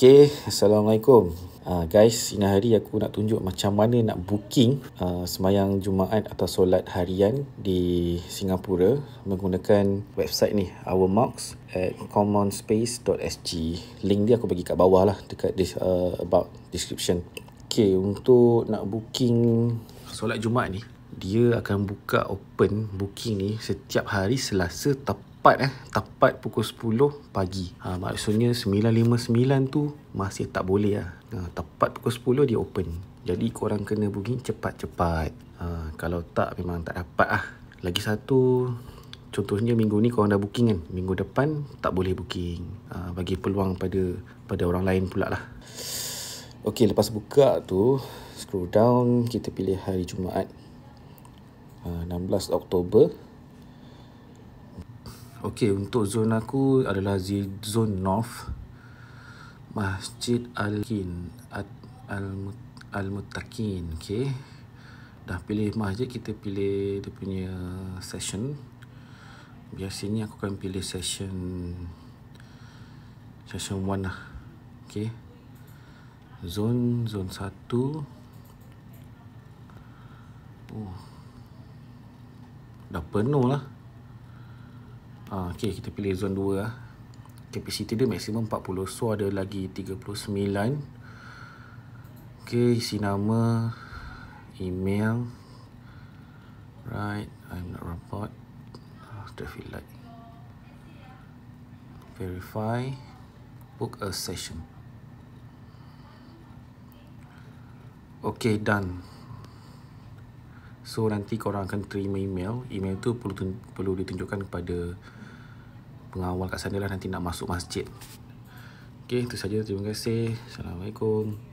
Okay, Assalamualaikum. Uh, guys, ini hari aku nak tunjuk macam mana nak booking uh, semayang Jumaat atau solat harian di Singapura menggunakan website ni, ourmarks at commonspace.sg. Link dia aku bagi kat bawah lah, dekat this, uh, ah, about description. Okay, untuk nak booking solat Jumaat ni, dia akan buka open booking ni setiap hari Selasa tapi tepat eh tepat pukul 10 pagi ha, maksudnya 9.59 tu masih tak boleh lah ha, tepat pukul 10 dia open jadi korang kena booking cepat-cepat ha, kalau tak memang tak dapat lah lagi satu contohnya minggu ni korang dah booking kan minggu depan tak boleh booking ha, bagi peluang pada pada orang lain pula lah ok lepas buka tu scroll down kita pilih hari Jumaat 16 ha, Oktober Okey, untuk zon aku adalah zon north. Masjid Al-Kin Al-Mutakin Okay Dah pilih masjid Kita pilih Dia punya Session Biasanya aku akan pilih Session Session 1 lah Okay Zon zon 1 Oh Dah penuh lah Ah, okay, kita pilih Zon 2 lah. Capacity dia maksimum 40. So, ada lagi 39. Okay, isi nama. Email. Right, I'm not report. After feel like. Verify. Book a session. Okay, done. So nanti korang akan terima email Email tu perlu tun- perlu ditunjukkan kepada Pengawal kat sana lah nanti nak masuk masjid Okay itu saja terima kasih Assalamualaikum